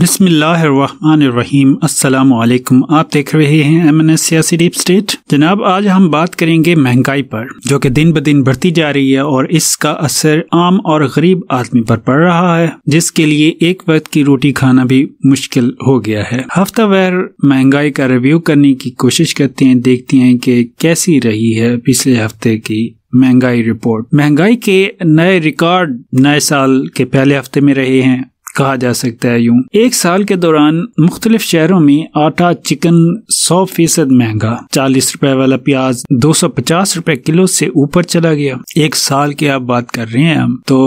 बिसमीम असलकम आप देख रहे हैं एम एन एस सियासी डीप स्टेट जनाब आज हम बात करेंगे महंगाई पर जो कि दिन ब दिन बढ़ती जा रही है और इसका असर आम और गरीब आदमी पर पड़ रहा है जिसके लिए एक वक्त की रोटी खाना भी मुश्किल हो गया है हफ्ता भर महंगाई का रिव्यू करने की कोशिश करते हैं देखते हैं कि कैसी रही है पिछले हफ्ते की महंगाई रिपोर्ट महंगाई के नए रिकॉर्ड नए साल के पहले हफ्ते में रहे हैं कहा जा सकता है यूं एक साल के दौरान मुख्तलिफ शहरों में आटा चिकन सौ फीसद महंगा चालीस रुपए वाला प्याज दो सौ पचास रुपए किलो से ऊपर चला गया एक साल की आप बात कर रहे हैं हम तो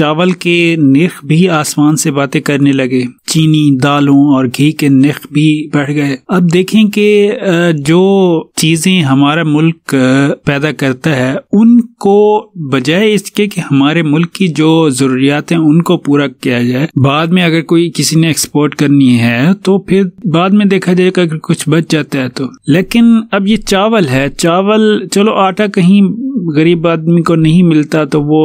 चावल के निर्ख भी आसमान से बातें करने लगे चीनी दालों और घी के निर्ख भी बढ़ गए अब देखें कि जो चीजें हमारा मुल्क पैदा करता है उन को बजाय इसके कि हमारे मुल्क की जो ज़रूरियात हैं उनको पूरा किया जाए बाद में अगर कोई किसी ने एक्सपोर्ट करनी है तो फिर बाद में देखा जाएगा अगर कुछ बच जाता है तो लेकिन अब ये चावल है चावल चलो आटा कहीं गरीब आदमी को नहीं मिलता तो वो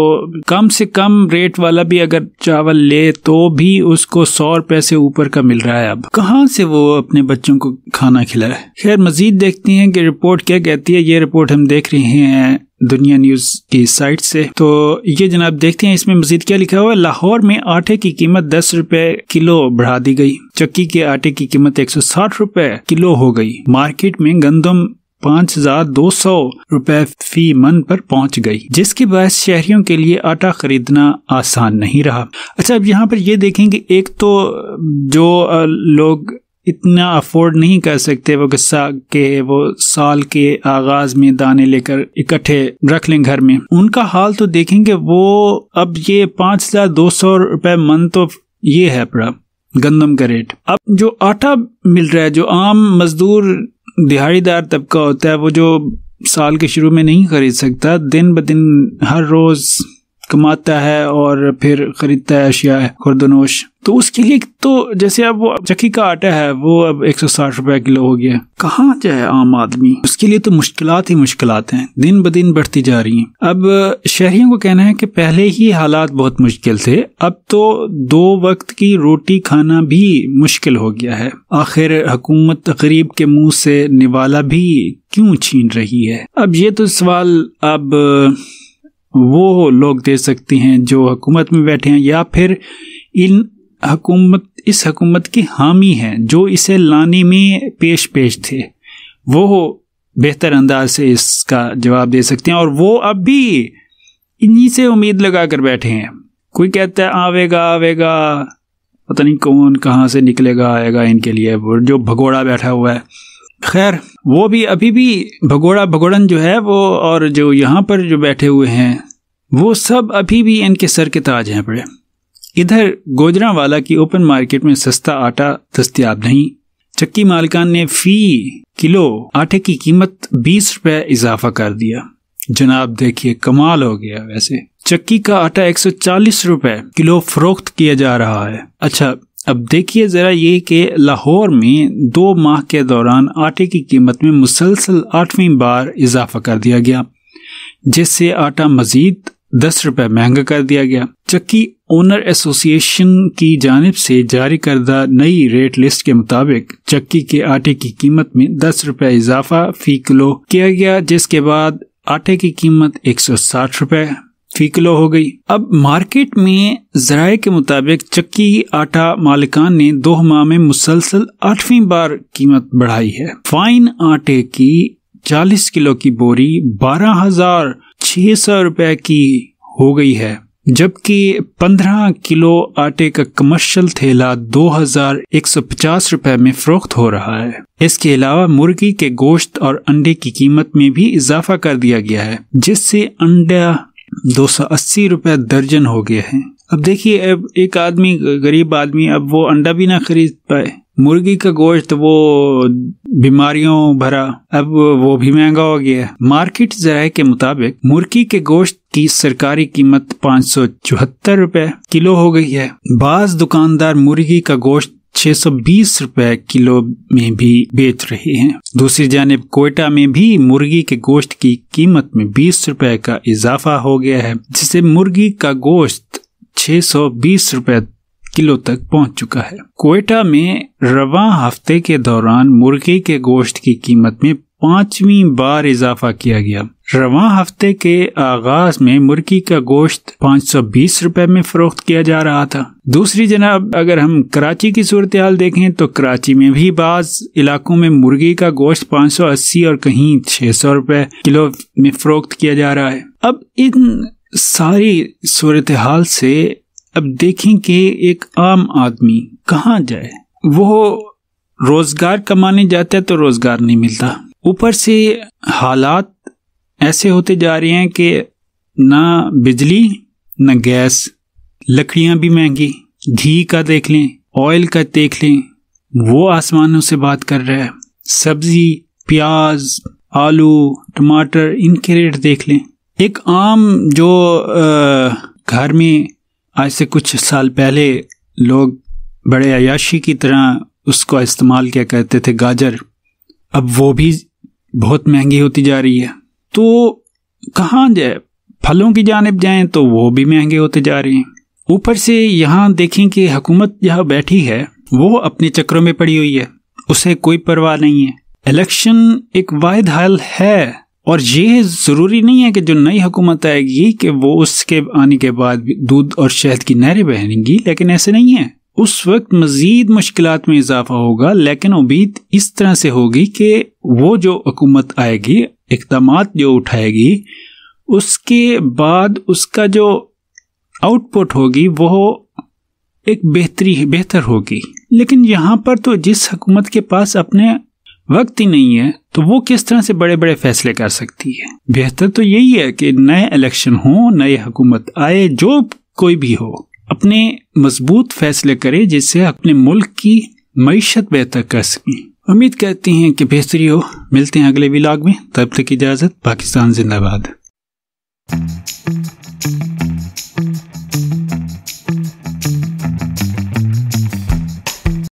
कम से कम रेट वाला भी अगर चावल ले तो भी उसको सौ रुपए से ऊपर का मिल रहा है अब कहाँ से वो अपने बच्चों को खाना खिलाए खैर मजीद देखते हैं कि रिपोर्ट क्या कहती है ये रिपोर्ट हम देख रहे हैं दुनिया न्यूज की साइट से तो ये जनाब देखते हैं इसमें मजीद क्या लिखा हुआ लाहौर में आटे की कीमत दस रुपए किलो बढ़ा दी गई चक्की के आटे की कीमत एक सौ साठ रुपए किलो हो गई मार्केट में गंदम पाँच हजार दो सौ रुपए फी मन पर पहुंच गई जिसके बाद शहरियों के लिए आटा खरीदना आसान नहीं रहा अच्छा अब यहाँ पर ये देखें कि एक तो जो लोग इतना अफोर्ड नहीं कर सकते वो गुस्सा के वो साल के आगाज में दाने लेकर इकट्ठे रख लें घर में उनका हाल तो देखेंगे वो अब ये पांच हजार दो सौ रुपए मन तो ये है पूरा गंदम का रेट अब जो आटा मिल रहा है जो आम मजदूर दिहाड़ीदार तबका होता है वो जो साल के शुरू में नहीं खरीद सकता दिन ब दिन हर रोज कमाता है और फिर खरीदता है अशिया खुरदनोश तो उसके लिए तो जैसे अब चक्की का आटा है वो अब एक सौ साठ रुपये किलो हो गया कहाँ जाए आम आदमी उसके लिए तो मुश्किल ही मुश्किल हैं दिन ब दिन बढ़ती जा रही हैं अब शहरियों को कहना है कि पहले ही हालात बहुत मुश्किल थे अब तो दो वक्त की रोटी खाना भी मुश्किल हो गया है आखिर हुकूमत गरीब के मुंह से निवाला भी क्यों छीन रही है अब ये तो सवाल अब वो लोग दे सकते हैं जो हुकूमत में बैठे हैं या फिर इन हकूमत इस हकूमत की हामी हैं जो इसे लाने में पेश पेश थे वो बेहतर अंदाज से इसका जवाब दे सकते हैं और वो अब भी इन्हीं से उम्मीद लगा कर बैठे हैं कोई कहता है आवेगा आवेगा पता नहीं कौन कहाँ से निकलेगा आएगा इनके लिए वो जो भगोड़ा बैठा हुआ है खैर वो भी अभी भी भगोड़ा भगोड़न जो है वो और जो यहाँ पर जो बैठे हुए हैं वो सब अभी भी इनके सर के ताज हैं पड़े इधर वाला की ओपन मार्केट में सस्ता आटा दस्तियाब नहीं चक्की मालकान ने फी किलो आटे की कीमत बीस रुपए इजाफा कर दिया जनाब देखिए कमाल हो गया वैसे चक्की का आटा 140 रुपए किलो फरोख्त किया जा रहा है अच्छा अब देखिए ज़रा ये कि लाहौर में दो माह के दौरान आटे की कीमत में मुसलसल आठवीं बार इजाफा कर दिया गया जिससे आटा मजीद दस रुपए महंगा कर दिया गया चक्की ओनर एसोसिएशन की जानब से जारी करदा नई रेट लिस्ट के मुताबिक चक्की के आटे की कीमत में दस रुपए इजाफा फी किलो किया गया जिसके बाद आटे की कीमत एक सौ साठ रुपए फी किलो हो गई अब मार्केट में जराये के मुताबिक चक्की आटा मालिकान ने दो माह में मुसलसल आठवीं बार कीमत बढ़ाई है फाइन आटे की चालीस किलो की बोरी बारह हजार छह सौ रुपए की हो गई है जबकि 15 किलो आटे का कमर्शियल थैला 2,150 रुपए में फरोख्त हो रहा है इसके अलावा मुर्गी के गोश्त और अंडे की कीमत में भी इजाफा कर दिया गया है जिससे अंडा 280 रुपए दर्जन हो गया है अब देखिए अब एक आदमी गरीब आदमी अब वो अंडा भी ना खरीद पाए मुर्गी का गोश्त वो बीमारियों भरा अब वो भी महंगा हो गया है मार्केट जराए के मुताबिक मुर्गी के गोश्त की सरकारी कीमत पाँच सौ चौहत्तर रूपए किलो हो गई है बाज दुकानदार मुर्गी का गोश्त 620 रुपए किलो में भी बेच रहे हैं दूसरी जानब कोयटा में भी मुर्गी के गोश्त की कीमत में 20 रुपए का इजाफा हो गया है जिससे मुर्गी का गोश्त 620 रुपए किलो तक पहुंच चुका है कोयटा में रवा हफ्ते के दौरान मुर्गी के गोश्त की कीमत में पांचवी बार इजाफा किया गया रवा हफ्ते के आगाज में मुर्गी का गोश्त 520 रुपए में फरोख्त किया जा रहा था दूसरी जनाब अगर हम कराची की सूरत हाल देखें तो कराची में भी बाज इलाकों में मुर्गी का गोश्त 580 और कहीं 600 रुपए किलो में फरोख्त किया जा रहा है अब इन सारी सूरत हाल से अब देखें कि एक आम आदमी कहाँ जाए वो रोजगार कमाने जाता है तो रोजगार नहीं मिलता ऊपर से हालात ऐसे होते जा रहे हैं कि ना बिजली ना गैस लकड़ियाँ भी महंगी घी का देख लें ऑयल का देख लें वो आसमानों से बात कर रहा है सब्जी प्याज आलू टमाटर इनके रेट देख लें एक आम जो आ, घर में आज से कुछ साल पहले लोग बड़े अयाशी की तरह उसका इस्तेमाल क्या कहते थे गाजर अब वो भी बहुत महंगी होती जा रही है तो कहाँ जाए फलों की जानब जाएं तो वो भी महंगे होते जा रहे हैं ऊपर से यहाँ देखें कि हुकूमत यहाँ बैठी है वो अपने चक्रों में पड़ी हुई है उसे कोई परवाह नहीं है इलेक्शन एक वाहद हल है और ये ज़रूरी नहीं है कि जो नई हुकूमत आएगी कि वो उसके आने के बाद दूध और शहद की नहरें बहनेंगी लेकिन ऐसे नहीं है उस वक्त मज़ीद मुश्किल में इजाफा होगा लेकिन उम्मीद इस तरह से होगी कि वो जो हुकूमत आएगी इकदाम जो उठाएगी उसके बाद उसका जो आउटपुट होगी वो एक बेहतरी बेहतर होगी लेकिन यहाँ पर तो जिस हुकूमत के पास अपने वक्त ही नहीं है तो वो किस तरह से बड़े बड़े फैसले कर सकती है बेहतर तो यही है कि नए इलेक्शन हो नए हुकूमत आए जो कोई भी हो अपने मजबूत फैसले करे जिससे अपने मुल्क की मीशत बेहतर कर सकें उम्मीद करती हैं कि बेहतरी हो मिलते हैं अगले विलाग में तब तक इजाज़त पाकिस्तान जिंदाबाद